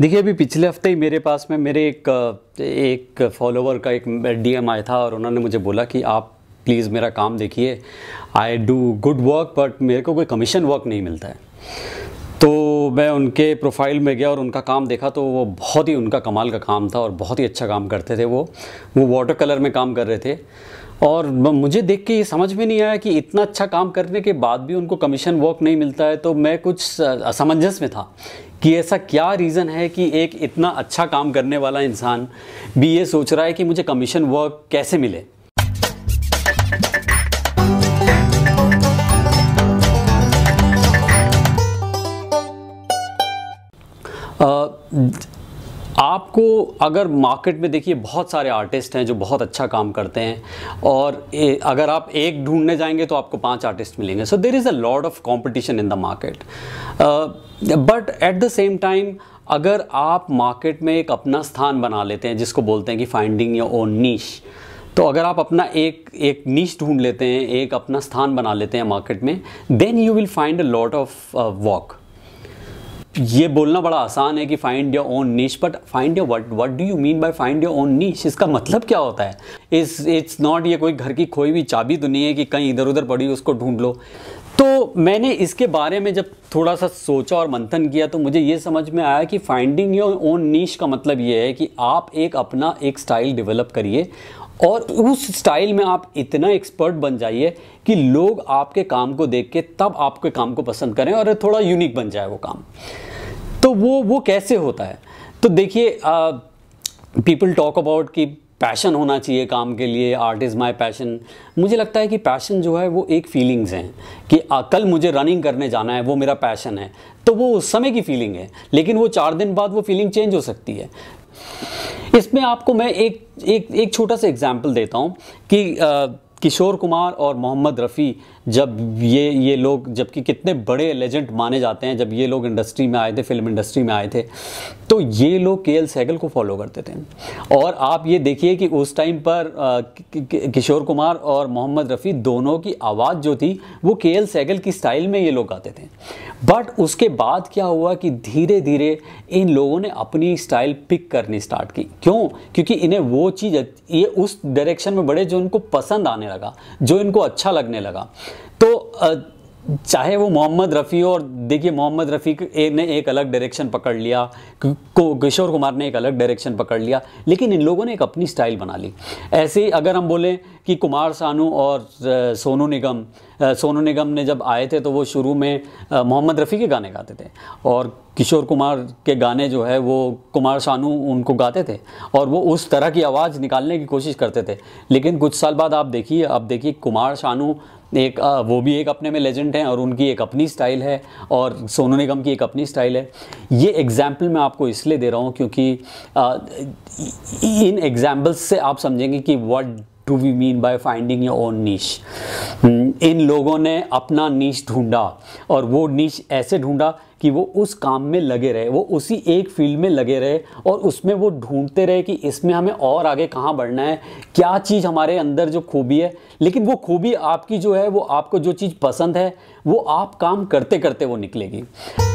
देखिए अभी पिछले हफ्ते ही मेरे पास में मेरे एक एक फॉलोवर का एक डीएम आया था और उन्होंने मुझे बोला कि आप प्लीज़ मेरा काम देखिए I do good work but मेरे को कोई कमीशन वर्क नहीं मिलता है तो मैं उनके प्रोफाइल में गया और उनका काम देखा तो वो बहुत ही उनका कमाल का काम था और बहुत ही अच्छा काम करते थे वो वो वाटर कलर में काम कर रहे थे और मुझे देख के ये समझ में नहीं आया कि इतना अच्छा काम करने के बाद भी उनको कमीशन वर्क नहीं मिलता है तो मैं कुछ असमंजस में था कि ऐसा क्या रीज़न है कि एक इतना अच्छा काम करने वाला इंसान भी ये सोच रहा है कि मुझे कमीशन वर्क कैसे मिले आ, आपको अगर मार्केट में देखिए बहुत सारे आर्टिस्ट हैं जो बहुत अच्छा काम करते हैं और अगर आप एक ढूंढने जाएंगे तो आपको पांच आर्टिस्ट मिलेंगे so there is a lot of competition in the market but at the same time अगर आप मार्केट में एक अपना स्थान बना लेते हैं जिसको बोलते हैं कि फाइंडिंग योर ओन नीश तो अगर आप अपना एक एक नीच ढूंढ लेते हैं एक अपना स्थान बना लेते हैं मार्केट में then you will find a lot of work ये बोलना बड़ा आसान है कि find your own niche but find your what what do you mean by find your own niche इसका मतलब क्या होता है इस इट्स नॉट ये कोई घर की कोई भी चाबी तो नहीं है कि कहीं इधर उधर पड़ी उसको ढूंढ लो तो मैंने इसके बारे में जब थोड़ा सा सोचा और मंथन किया तो मुझे ये समझ में आया कि फाइंडिंग योर ओन नीच का मतलब ये है कि आप एक अपना एक स्टाइल डेवलप करिए और उस स्टाइल में आप इतना एक्सपर्ट बन जाइए कि लोग आपके काम को देख के तब आपके काम को पसंद करें और थोड़ा यूनिक बन जाए वो काम तो वो वो कैसे होता है तो देखिए पीपल टॉक अबाउट कि पैशन होना चाहिए काम के लिए आर्ट इज़ माई पैशन मुझे लगता है कि पैशन जो है वो एक फीलिंग्स हैं कि कल मुझे रनिंग करने जाना है वो मेरा पैशन है तो वो उस समय की फीलिंग है लेकिन वो चार दिन बाद वो फीलिंग चेंज हो सकती है इसमें आपको मैं एक एक एक छोटा सा एग्जाम्पल देता हूँ कि किशोर कुमार और मोहम्मद रफ़ी जब ये ये लोग जबकि कितने बड़े लेजेंड माने जाते हैं जब ये लोग इंडस्ट्री में आए थे फिल्म इंडस्ट्री में आए थे तो ये लोग के एल सहगल को फॉलो करते थे और आप ये देखिए कि उस टाइम पर किशोर कुमार और मोहम्मद रफ़ी दोनों की आवाज़ जो थी वो के एल सहगल की स्टाइल में ये लोग गाते थे बट उसके बाद क्या हुआ कि धीरे धीरे इन लोगों ने अपनी स्टाइल पिक करनी स्टार्ट की क्यों क्योंकि इन्हें वो चीज़ ये उस डायरेक्शन में बढ़े जो उनको पसंद आने लगा जो इनको अच्छा लगने लगा तो चाहे वो मोहम्मद रफ़ी और देखिए मोहम्मद रफ़ी ने एक अलग डायरेक्शन पकड़ लिया को किशोर कुमार ने एक अलग डायरेक्शन पकड़ लिया लेकिन इन लोगों ने एक अपनी स्टाइल बना ली ऐसे ही अगर हम बोलें कि कुमार सानू और सोनू निगम सोनू निगम ने जब आए थे तो वो शुरू में मोहम्मद रफ़ी के गाने गाते थे और किशोर कुमार के गाने जो है वो कुमार सानू उनको गाते थे और वो उस तरह की आवाज़ निकालने की कोशिश करते थे लेकिन कुछ साल बाद आप देखिए आप देखिए कुमार सानू एक आ, हाँ, वो भी एक अपने में लेजेंड हैं और उनकी एक अपनी स्टाइल है और सोनू निगम की एक अपनी स्टाइल है ये एग्जाम्पल मैं आपको इसलिए दे रहा हूँ क्योंकि आ, हाँ, इन एग्जाम्पल्स से आप समझेंगे कि what do we mean by finding your own niche इन लोगों ने अपना नीच ढूंढा और वो नीच ऐसे ढूंढा कि वो उस काम में लगे रहे वो उसी एक फील्ड में लगे रहे और उसमें वो ढूंढते रहे कि इसमें हमें और आगे कहाँ बढ़ना है क्या चीज़ हमारे अंदर जो खूबी है लेकिन वो खूबी आपकी जो है वो आपको जो चीज़ पसंद है वो आप काम करते करते वो निकलेगी